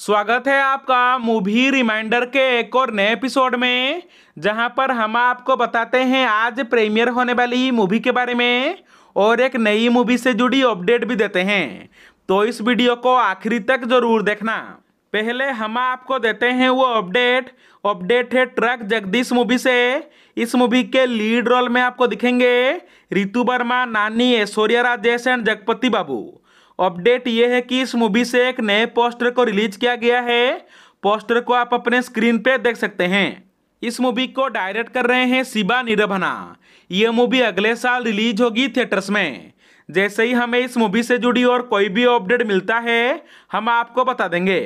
स्वागत है आपका मूवी रिमाइंडर के एक और नए एपिसोड में जहां पर हम आपको बताते हैं आज प्रीमियर होने वाली मूवी के बारे में और एक नई मूवी से जुड़ी अपडेट भी देते हैं तो इस वीडियो को आखिरी तक जरूर देखना पहले हम आपको देते हैं वो अपडेट अपडेट है ट्रक जगदीश मूवी से इस मूवी के लीड रोल में आपको दिखेंगे रितु वर्मा नानी ऐश्वर्या राजेश एंड जगपति बाबू अपडेट ये है कि इस मूवी से एक नए पोस्टर को रिलीज किया गया है पोस्टर को आप अपने स्क्रीन पे देख सकते हैं इस मूवी को डायरेक्ट कर रहे हैं शिवा निरभना ये मूवी अगले साल रिलीज होगी थिएटर्स में जैसे ही हमें इस मूवी से जुड़ी और कोई भी अपडेट मिलता है हम आपको बता देंगे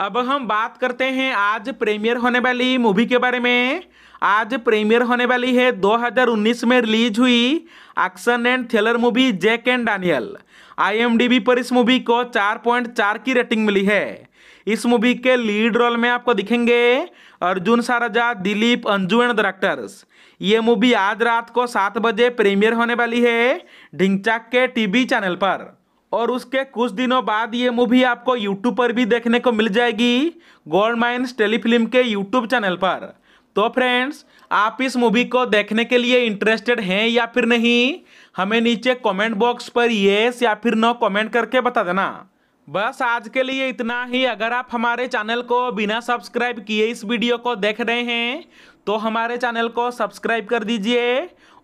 अब हम बात करते हैं आज प्रीमियर होने वाली मूवी के बारे में आज प्रीमियर होने वाली है 2019 में रिलीज हुई action and thriller movie Jack and Daniel IMDb पर इस मूवी को 4.4 की रेटिंग मिली है इस मूवी के लीड रोल में आपको दिखेंगे अर्जुन साराजा दिलीप अंजू एंड डायरेक्टर्स ये मूवी आज रात को सात बजे प्रीमियर होने वाली है ढिंगचाक के टी चैनल पर और उसके कुछ दिनों बाद ये मूवी आपको यूट्यूब पर भी देखने को मिल जाएगी गोल्ड माइन्स टेलीफिल्म के यूट्यूब चैनल पर तो फ्रेंड्स आप इस मूवी को देखने के लिए इंटरेस्टेड हैं या फिर नहीं हमें नीचे कमेंट बॉक्स पर येस या फिर नो कमेंट करके बता देना बस आज के लिए इतना ही अगर आप हमारे चैनल को बिना सब्सक्राइब किए इस वीडियो को देख रहे हैं तो हमारे चैनल को सब्सक्राइब कर दीजिए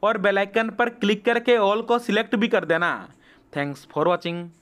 और बेलाइकन पर क्लिक करके ऑल को सिलेक्ट भी कर देना thanks for watching